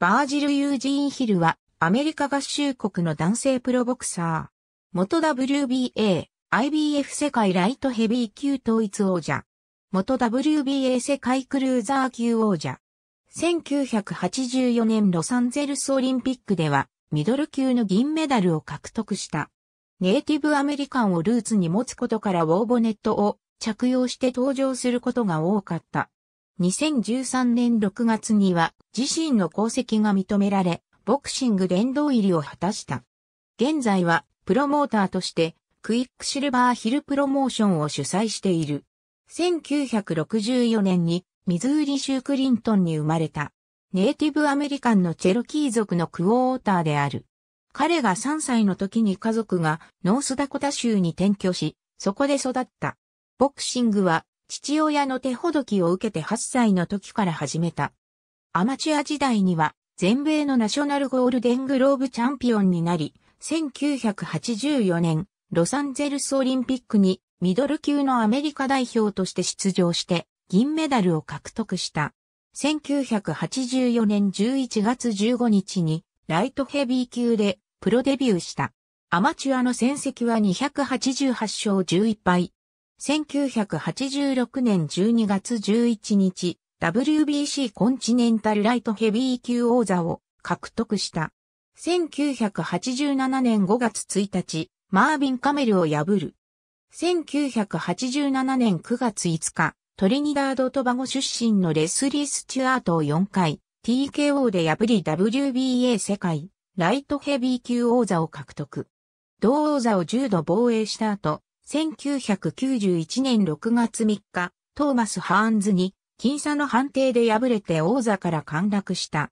バージル・ユージーン・ヒルは、アメリカ合衆国の男性プロボクサー。元 WBA、IBF 世界ライトヘビー級統一王者。元 WBA 世界クルーザー級王者。1984年ロサンゼルスオリンピックでは、ミドル級の銀メダルを獲得した。ネイティブアメリカンをルーツに持つことからウォーボネットを着用して登場することが多かった。2013年6月には自身の功績が認められ、ボクシング殿堂入りを果たした。現在はプロモーターとしてクイックシルバーヒルプロモーションを主催している。1964年にミズーリ州クリントンに生まれた。ネイティブアメリカンのチェロキー族のクォーターである。彼が3歳の時に家族がノースダコタ州に転居し、そこで育った。ボクシングは父親の手ほどきを受けて8歳の時から始めた。アマチュア時代には、全米のナショナルゴールデングローブチャンピオンになり、1984年、ロサンゼルスオリンピックにミドル級のアメリカ代表として出場して、銀メダルを獲得した。1984年11月15日に、ライトヘビー級でプロデビューした。アマチュアの戦績は288勝11敗、1986年12月11日、WBC コンチネンタルライトヘビー級王座を獲得した。1987年5月1日、マービン・カメルを破る。1987年9月5日、トリニダード・トバゴ出身のレスリー・スチュアートを4回、TKO で破り WBA 世界、ライトヘビー級王座を獲得。同王座を10度防衛した後、1991年6月3日、トーマス・ハーンズに、僅差の判定で敗れて王座から陥落した。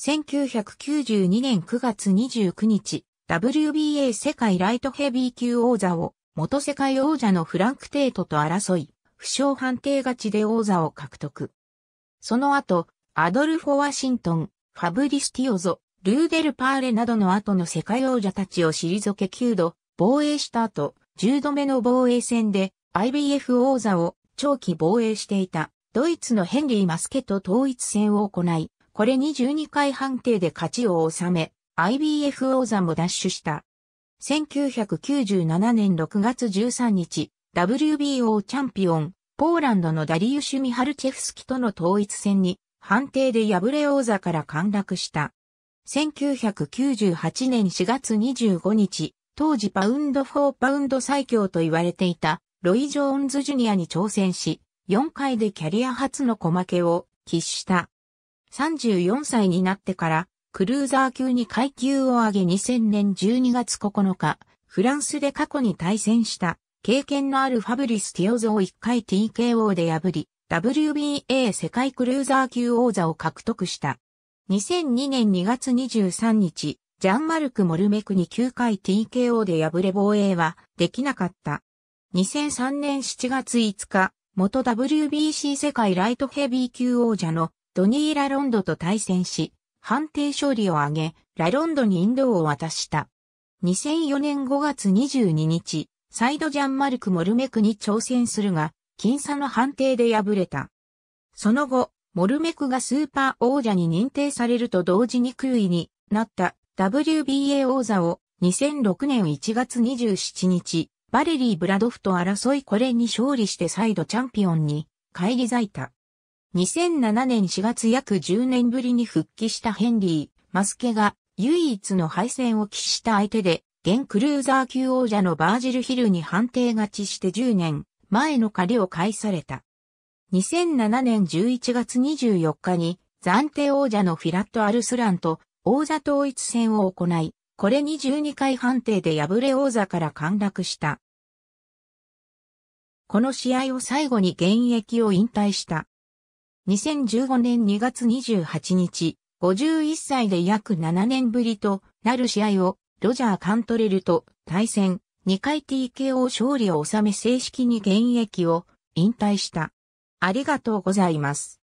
1992年9月29日、WBA 世界ライトヘビー級王座を、元世界王者のフランク・テイトと争い、負傷判定勝ちで王座を獲得。その後、アドルフォ・ワシントン、ファブリス・ティオゾ、ルーデル・パーレなどの後の世界王者たちを退け9度、防衛した後、10度目の防衛戦で IBF 王座を長期防衛していたドイツのヘンリー・マスケと統一戦を行い、これに12回判定で勝ちを収め、IBF 王座も奪取した。1997年6月13日、WBO チャンピオン、ポーランドのダリウシュ・ミハルチェフスキとの統一戦に、判定で敗れ王座から陥落した。1998年4月25日、当時パウンド・フォー・パウンド最強と言われていたロイ・ジョーンズ・ジュニアに挑戦し、4回でキャリア初の小負けを喫した。34歳になってから、クルーザー級に階級を上げ2000年12月9日、フランスで過去に対戦した経験のあるファブリス・ティオゾを1回 TKO で破り、WBA 世界クルーザー級王座を獲得した。2002年2月23日、ジャンマルク・モルメクに9回 TKO で敗れ防衛はできなかった。2003年7月5日、元 WBC 世界ライトヘビー級王者のドニー・ラロンドと対戦し、判定勝利を挙げ、ラロンドに引導を渡した。2004年5月22日、サイドジャンマルク・モルメクに挑戦するが、僅差の判定で敗れた。その後、モルメクがスーパー王者に認定されると同時に空位になった WBA 王座を2006年1月27日、バレリー・ブラドフと争いこれに勝利して再度チャンピオンに返り咲いた。2007年4月約10年ぶりに復帰したヘンリー・マスケが唯一の敗戦を喫した相手で、現クルーザー級王者のバージル・ヒルに判定勝ちして10年前の借りを返された。2007年11月24日に暫定王者のフィラット・アルスランと王座統一戦を行い、これに12回判定で敗れ王座から陥落した。この試合を最後に現役を引退した。2015年2月28日、51歳で約7年ぶりとなる試合をロジャー・カントレルと対戦2回 TKO 勝利を収め正式に現役を引退した。ありがとうございます。